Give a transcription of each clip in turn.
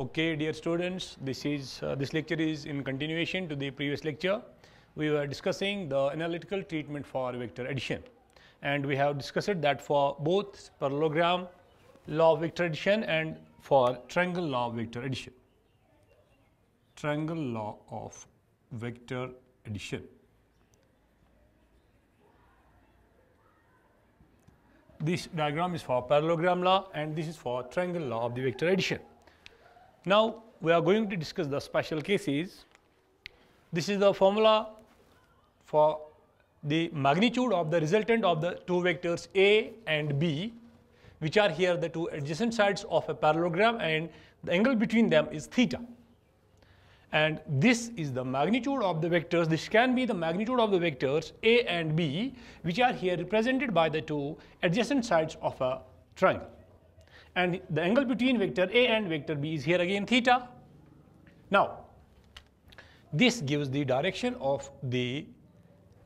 Okay, dear students, this is uh, this lecture is in continuation to the previous lecture. We were discussing the analytical treatment for vector addition, and we have discussed that for both parallelogram law of vector addition and for triangle law of vector addition. Triangle law of vector addition. This diagram is for parallelogram law and this is for triangle law of the vector addition. Now, we are going to discuss the special cases. This is the formula for the magnitude of the resultant of the two vectors A and B which are here the two adjacent sides of a parallelogram and the angle between them is theta. And this is the magnitude of the vectors, this can be the magnitude of the vectors A and B which are here represented by the two adjacent sides of a triangle and the angle between vector A and vector B is here again theta. Now, this gives the direction of the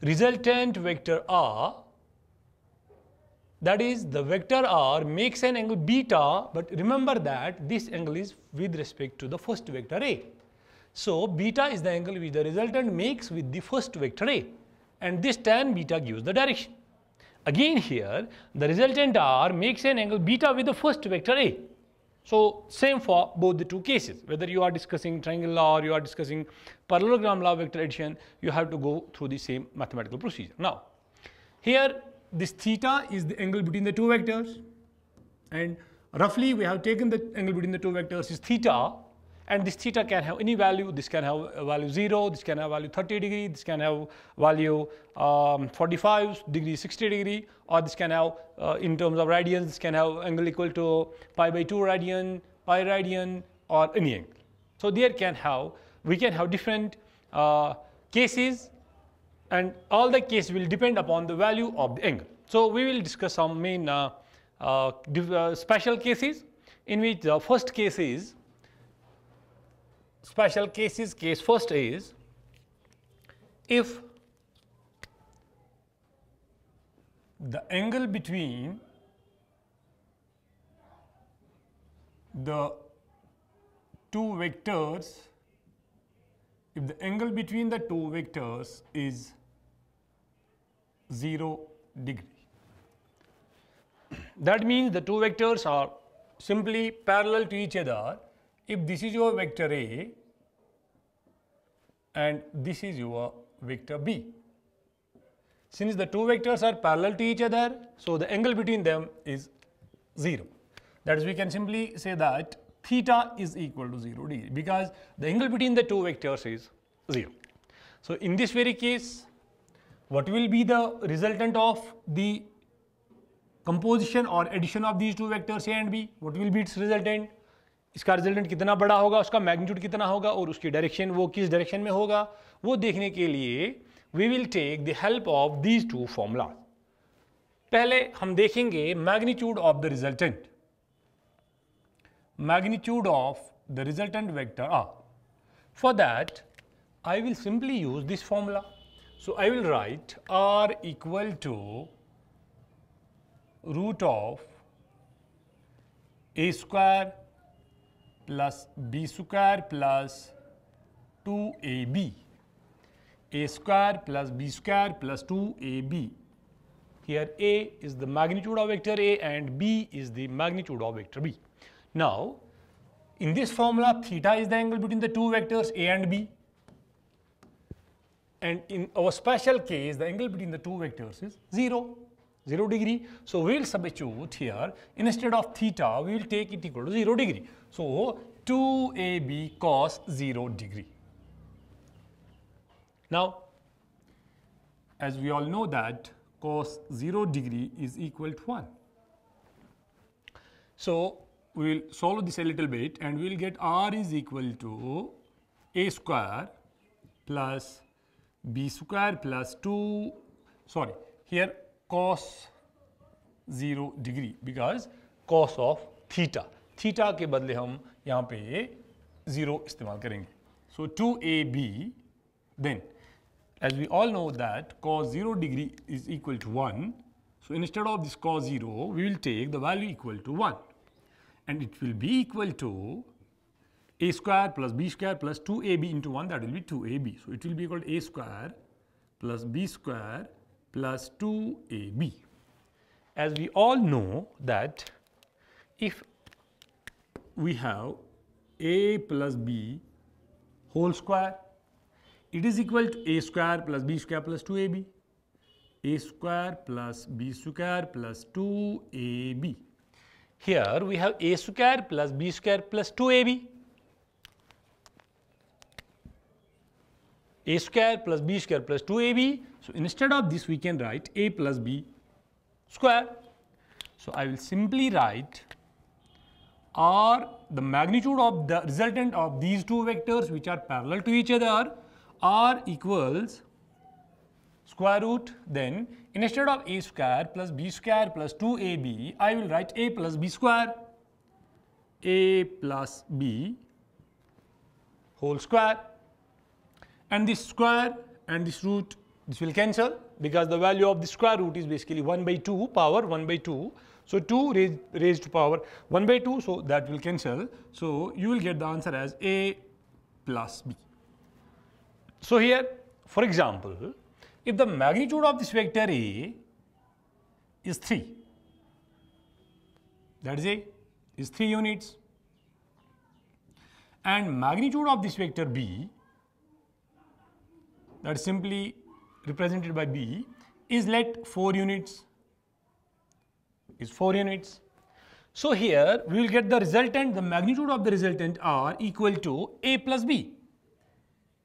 resultant vector R that is the vector r makes an angle beta but remember that this angle is with respect to the first vector a. So, beta is the angle which the resultant makes with the first vector a and this tan beta gives the direction. Again here, the resultant R makes an angle beta with the first vector A. So same for both the two cases, whether you are discussing triangle law or you are discussing parallelogram law vector addition, you have to go through the same mathematical procedure. Now, here this theta is the angle between the two vectors and roughly we have taken the angle between the two vectors is theta and this theta can have any value, this can have value 0, this can have value 30 degree, this can have value um, 45 degree, 60 degree, or this can have uh, in terms of radians, this can have angle equal to pi by 2 radian, pi radian, or any angle. So there can have, we can have different uh, cases and all the case will depend upon the value of the angle. So we will discuss some main uh, uh, uh special cases in which the first case is special cases case first is if the angle between the two vectors if the angle between the two vectors is 0 degree. That means the two vectors are simply parallel to each other if this is your vector A and this is your vector B. Since the two vectors are parallel to each other, so the angle between them is 0. That is, we can simply say that theta is equal to 0 degree because the angle between the two vectors is 0. So, in this very case, what will be the resultant of the composition or addition of these two vectors A and B? What will be its resultant? इसका resultant कितना बड़ा होगा उसका magnitude कितना होगा और उसकी direction वो किस डायरेक्शन में होगा वो देखने के लिए we will take the help of these two formula पहले हम देखेंगे magnitude of the resultant magnitude of the resultant vector uh for that I will simply use this formula so I will write r equal to root of a square plus b square plus 2ab a square plus b square plus 2ab here a is the magnitude of vector a and b is the magnitude of vector b now in this formula theta is the angle between the two vectors a and b and in our special case the angle between the two vectors is 0 0 degree so we'll substitute here instead of theta we will take it equal to 0 degree so 2AB cos 0 degree. Now, as we all know that cos 0 degree is equal to 1. So, we will solve this a little bit and we will get r is equal to a square plus b square plus 2 sorry here cos 0 degree because cos of theta theta के बदले हम यहाँ पे zero इस्तेमाल करेंगे so two a b then as we all know that cos zero degree is equal to one so instead of this cos zero we will take the value equal to one and it will be equal to a square plus b square plus two a b into one that will be two a b so it will be equal a square plus b square plus two a b as we all know that if we have a plus b whole square. It is equal to a square plus b square plus 2ab. a square plus b square plus 2ab. Here we have a square plus b square plus 2ab. a square plus b square plus 2ab. So, instead of this we can write a plus b square. So, I will simply write are the magnitude of the resultant of these two vectors which are parallel to each other are equals square root then instead of a square plus b square plus 2ab I will write a plus b square a plus b whole square and this square and this root this will cancel because the value of the square root is basically 1 by 2 power 1 by 2 so, 2 raised, raised to power 1 by 2, so that will cancel. So, you will get the answer as A plus B. So, here for example, if the magnitude of this vector A is 3, that is A is 3 units and magnitude of this vector B that is simply represented by B is let 4 units is 4 units. So here we will get the resultant, the magnitude of the resultant R equal to A plus B.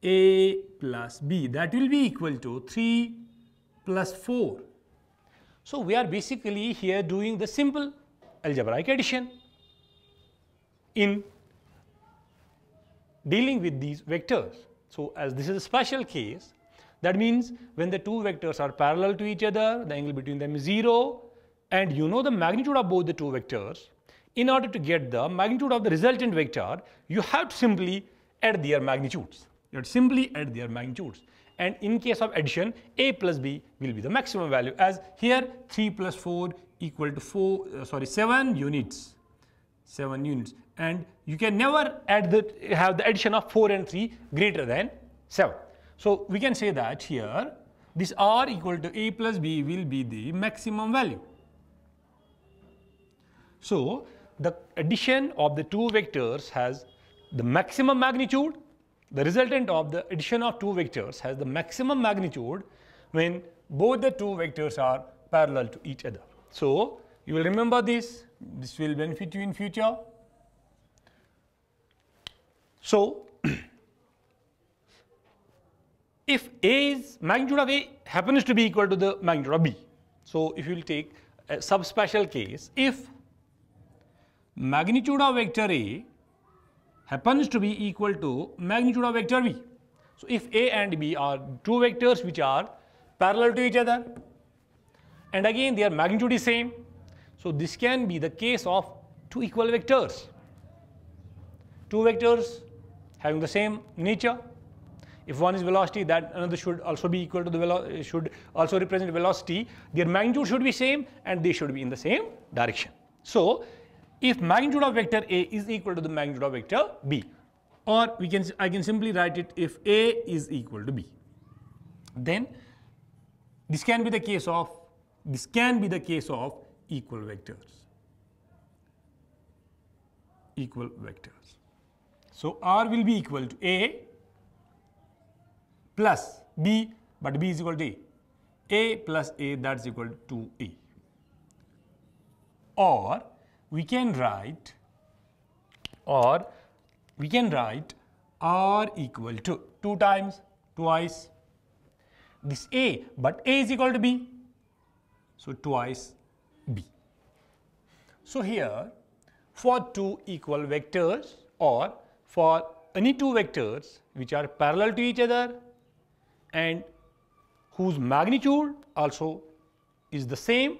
A plus B that will be equal to 3 plus 4. So we are basically here doing the simple algebraic addition in dealing with these vectors. So as this is a special case that means when the two vectors are parallel to each other the angle between them is 0 and you know the magnitude of both the two vectors, in order to get the magnitude of the resultant vector, you have to simply add their magnitudes. You have to simply add their magnitudes. And in case of addition, a plus b will be the maximum value as here 3 plus 4 equal to 4, uh, sorry, 7 units. 7 units. And you can never add the, have the addition of 4 and 3 greater than 7. So we can say that here this r equal to a plus b will be the maximum value. So, the addition of the two vectors has the maximum magnitude. The resultant of the addition of two vectors has the maximum magnitude when both the two vectors are parallel to each other. So, you will remember this, this will benefit you in future. So, if A is magnitude of A happens to be equal to the magnitude of B. So, if you will take a subspecial case, if magnitude of vector A happens to be equal to magnitude of vector B. So, if A and B are two vectors which are parallel to each other and again their magnitude is same. So, this can be the case of two equal vectors, two vectors having the same nature. If one is velocity that another should also be equal to the velocity should also represent velocity, their magnitude should be same and they should be in the same direction. So, if magnitude of vector A is equal to the magnitude of vector B or we can I can simply write it if A is equal to B. Then this can be the case of this can be the case of equal vectors equal vectors. So, R will be equal to A plus B but B is equal to A. A plus A that is equal to A or we can write or we can write r equal to 2 times twice this a but a is equal to b so twice b so here for two equal vectors or for any two vectors which are parallel to each other and whose magnitude also is the same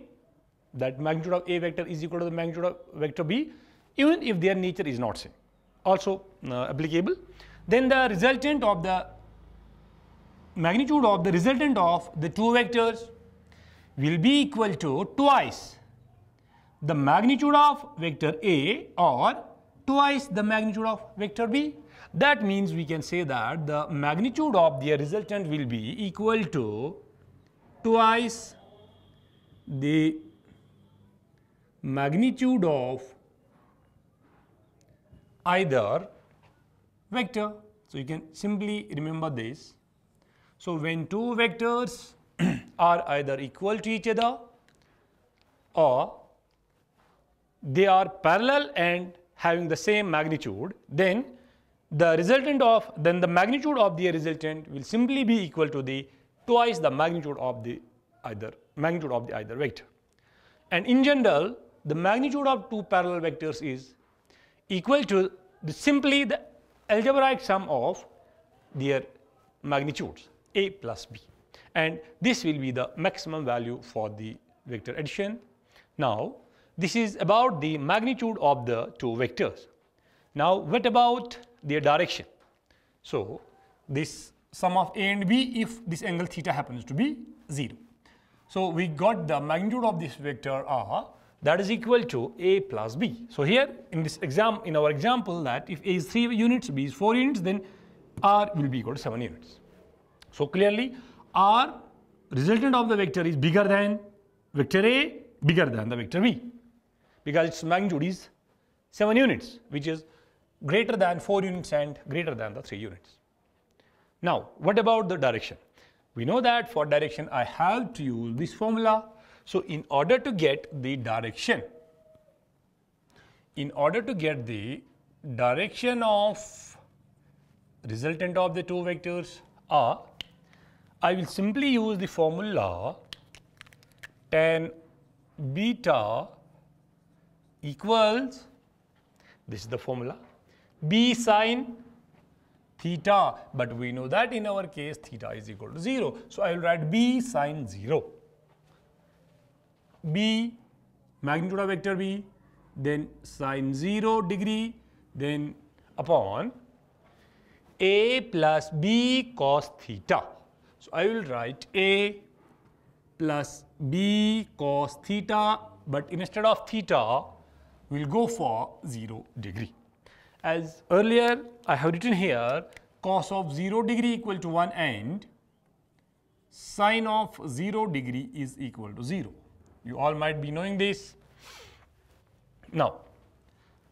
that magnitude of A vector is equal to the magnitude of vector B even if their nature is not same also uh, applicable. Then the resultant of the magnitude of the resultant of the two vectors will be equal to twice the magnitude of vector A or twice the magnitude of vector B. That means we can say that the magnitude of their resultant will be equal to twice the magnitude of either vector. So, you can simply remember this. So, when two vectors are either equal to each other or they are parallel and having the same magnitude, then the resultant of, then the magnitude of the resultant will simply be equal to the twice the magnitude of the either, magnitude of the either vector. And in general, the magnitude of two parallel vectors is equal to the simply the algebraic sum of their magnitudes a plus b and this will be the maximum value for the vector addition. Now this is about the magnitude of the two vectors. Now what about their direction? So this sum of a and b if this angle theta happens to be 0. So we got the magnitude of this vector r that is equal to A plus B. So here in this exam, in our example that if A is 3 units, B is 4 units, then R will be equal to 7 units. So clearly R resultant of the vector is bigger than vector A, bigger than the vector B because its magnitude is 7 units which is greater than 4 units and greater than the 3 units. Now what about the direction? We know that for direction I have to use this formula so in order to get the direction, in order to get the direction of resultant of the two vectors R, I will simply use the formula tan beta equals, this is the formula, b sine theta, but we know that in our case theta is equal to 0. So, I will write b sine 0 b, magnitude of vector b, then sine 0 degree, then upon a plus b cos theta. So, I will write a plus b cos theta, but instead of theta, we will go for 0 degree. As earlier I have written here, cos of 0 degree equal to 1 and sine of 0 degree is equal to 0. You all might be knowing this. Now,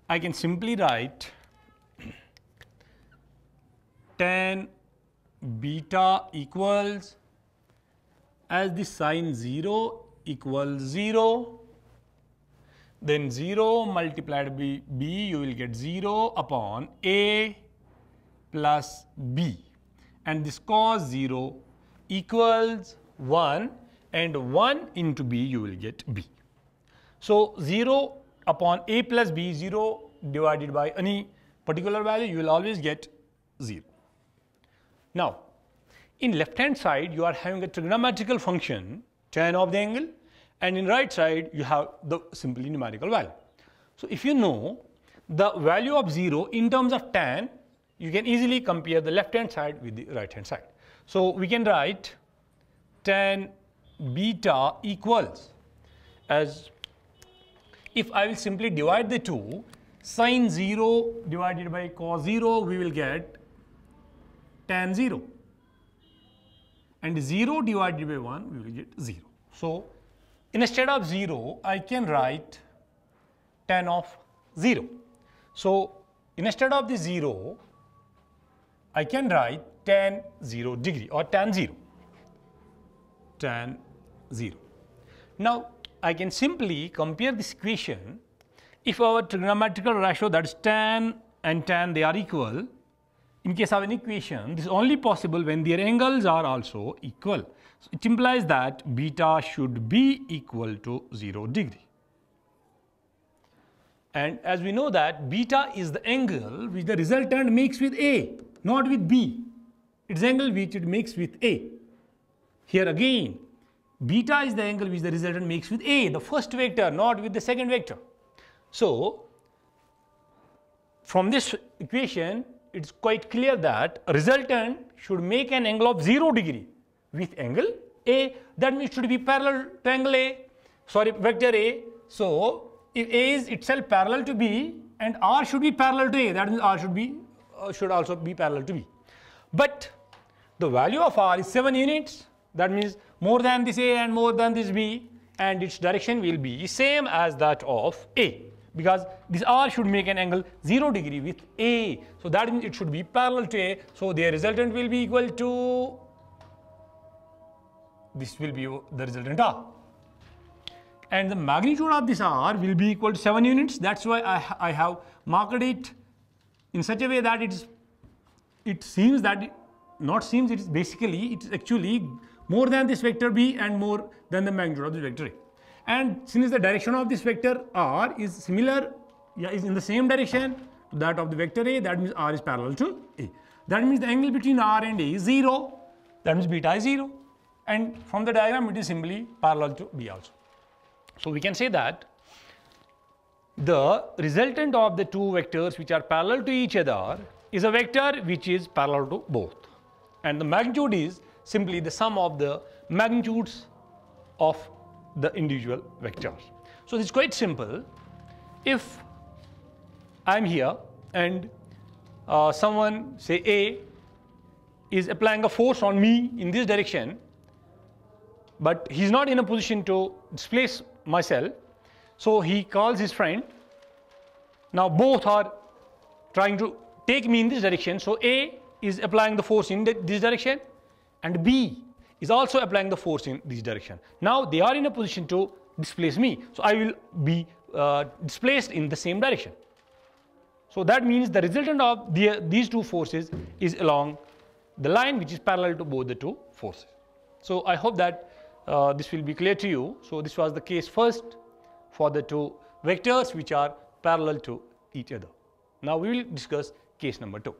I can simply write tan beta equals as the sine 0 equals 0 then 0 multiplied by b you will get 0 upon a plus b and this cos 0 equals 1 and 1 into b you will get b. So, 0 upon a plus b 0 divided by any particular value you will always get 0. Now, in left hand side you are having a trigonometrical function tan of the angle and in right side you have the simply numerical value. So, if you know the value of 0 in terms of tan you can easily compare the left hand side with the right hand side. So, we can write tan beta equals as if I will simply divide the two sine 0 divided by cos 0 we will get tan 0 and 0 divided by 1 we will get 0. So instead of 0 I can write tan of 0. So instead of the 0 I can write tan 0 degree or tan 0 tan 0. Now, I can simply compare this equation if our trigonometrical ratio that is tan and tan they are equal in case of an equation this is only possible when their angles are also equal. So, it implies that beta should be equal to 0 degree. And as we know that beta is the angle which the resultant makes with A not with B. Its angle which it makes with A. Here again Beta is the angle which the resultant makes with A, the first vector, not with the second vector. So, from this equation, it is quite clear that resultant should make an angle of 0 degree with angle A. That means should be parallel to angle A, sorry, vector A. So, if A is itself parallel to B and R should be parallel to A, that means R should be uh, should also be parallel to B. But the value of R is 7 units. That means more than this A and more than this B and its direction will be same as that of A because this R should make an angle 0 degree with A. So that means it should be parallel to A. So their resultant will be equal to this will be the resultant R. And the magnitude of this R will be equal to 7 units. That's why I, I have marked it in such a way that it is it seems that not seems it is basically it is actually more than this vector b and more than the magnitude of this vector a. And since the direction of this vector r is similar, yeah, is in the same direction to that of the vector a, that means r is parallel to a. That means the angle between r and a is 0, that means beta is 0. And from the diagram, it is simply parallel to b also. So we can say that the resultant of the two vectors which are parallel to each other is a vector which is parallel to both. And the magnitude is simply the sum of the magnitudes of the individual vectors. So it's quite simple. If I'm here and uh, someone say A is applying a force on me in this direction but he's not in a position to displace myself so he calls his friend now both are trying to take me in this direction so A is applying the force in this direction and B is also applying the force in this direction. Now they are in a position to displace me. So I will be uh, displaced in the same direction. So that means the resultant of the, these two forces is along the line which is parallel to both the two forces. So I hope that uh, this will be clear to you. So this was the case first for the two vectors which are parallel to each other. Now we will discuss case number two.